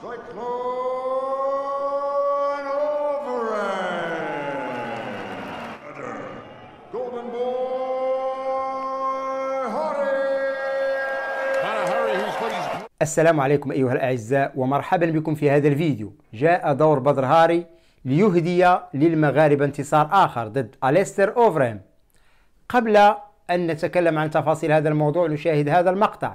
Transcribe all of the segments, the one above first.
Cyclone Golden Boy السلام عليكم أيها الأعزاء ومرحبا بكم في هذا الفيديو جاء دور بدر هاري ليهدي للمغاربة انتصار آخر ضد أليستر أوفريم قبل أن نتكلم عن تفاصيل هذا الموضوع نشاهد هذا المقطع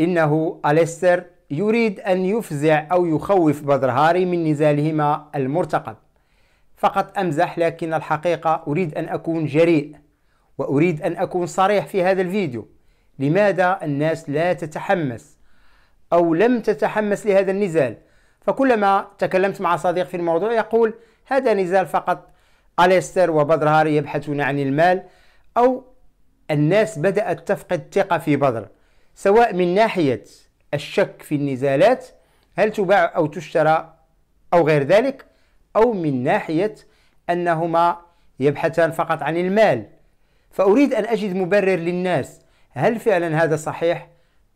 إنه أليستر يريد أن يفزع أو يخوف بدر هاري من نزالهما المرتقب فقط أمزح لكن الحقيقة أريد أن أكون جريء وأريد أن أكون صريح في هذا الفيديو لماذا الناس لا تتحمس أو لم تتحمس لهذا النزال فكلما تكلمت مع صديق في الموضوع يقول هذا نزال فقط أليستر وبدر هاري يبحثون عن المال أو الناس بدأت تفقد ثقة في بدر سواء من ناحية الشك في النزالات هل تباع أو تشترى أو غير ذلك أو من ناحية أنهما يبحثان فقط عن المال فأريد أن أجد مبرر للناس هل فعلا هذا صحيح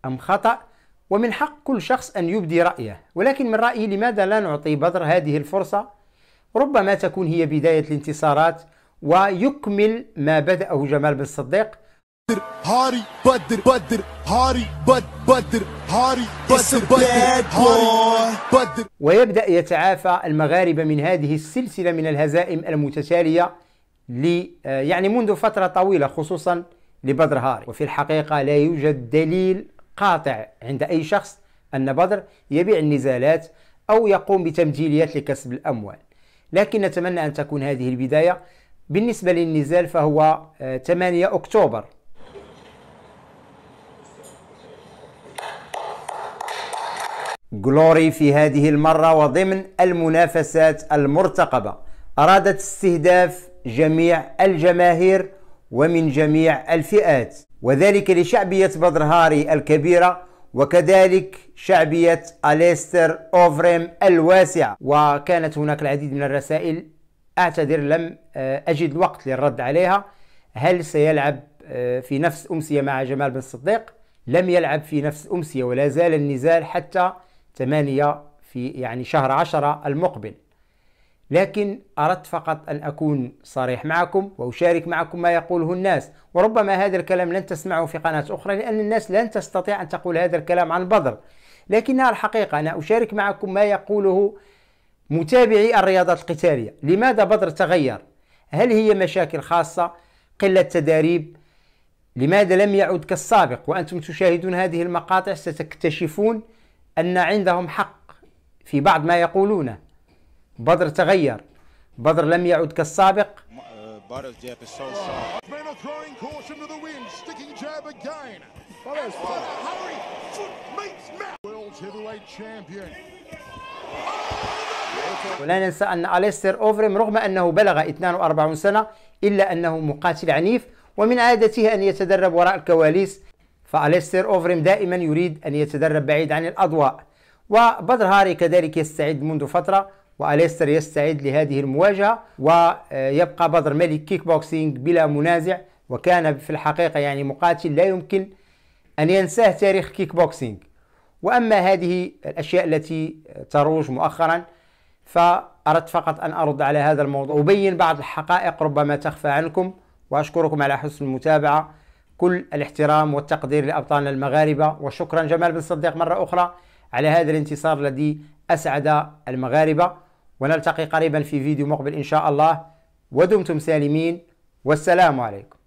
أم خطأ ومن حق كل شخص أن يبدي رأيه ولكن من رأيي لماذا لا نعطي بدر هذه الفرصة ربما تكون هي بداية الانتصارات ويكمل ما بدأه جمال بن الصديق بدر هاري بدر بدر هاري بد بدر هاري بدر بدر هاري بدر ويبدأ يتعافى المغاربة من هذه السلسلة من الهزائم المتتالية لي يعني منذ فترة طويلة خصوصا لبدر هاري وفي الحقيقة لا يوجد دليل قاطع عند أي شخص أن بدر يبيع النزالات أو يقوم بتمثيليات لكسب الأموال لكن نتمنى أن تكون هذه البداية بالنسبة للنزال فهو 8 آه، أكتوبر جلوري في هذه المرة وضمن المنافسات المرتقبة أرادت استهداف جميع الجماهير ومن جميع الفئات وذلك لشعبية بدر هاري الكبيرة وكذلك شعبية أليستر أوفريم الواسعة وكانت هناك العديد من الرسائل أعتذر لم آه، أجد الوقت للرد عليها هل سيلعب آه، في نفس أمسية مع جمال بن صديق؟ لم يلعب في نفس أمسية ولا زال النزال حتى 8 في يعني شهر 10 المقبل لكن أردت فقط أن أكون صريح معكم وأشارك معكم ما يقوله الناس وربما هذا الكلام لن تسمعه في قناة أخرى لأن الناس لن تستطيع أن تقول هذا الكلام عن بدر لكنها الحقيقة أنا أشارك معكم ما يقوله متابعي الرياضات القتالية لماذا بدر تغير؟ هل هي مشاكل خاصة؟ قلة تداريب؟ لماذا لم يعد كالسابق؟ وأنتم تشاهدون هذه المقاطع ستكتشفون أن عندهم حق في بعض ما يقولونه بدر تغير بدر لم يعد كالسابق آه، ولا ننسى أن أليستر أوفريم رغم أنه بلغ 42 سنة إلا أنه مقاتل عنيف ومن عادته أن يتدرب وراء الكواليس فأليستر أوفريم دائما يريد أن يتدرب بعيد عن الأضواء وبدر هاري كذلك يستعد منذ فترة وأليستر يستعد لهذه المواجهة ويبقى بدر ملك كيك بوكسينج بلا منازع وكان في الحقيقة يعني مقاتل لا يمكن أن ينساه تاريخ كيك بوكسينج وأما هذه الأشياء التي تروج مؤخرا فأردت فقط أن أرد على هذا الموضوع وبين بعض الحقائق ربما تخفى عنكم وأشكركم على حسن المتابعة كل الاحترام والتقدير لأبطالنا المغاربة وشكرا جمال بن صديق مرة أخرى على هذا الانتصار الذي أسعد المغاربة ونلتقي قريبا في فيديو مقبل إن شاء الله ودمتم سالمين والسلام عليكم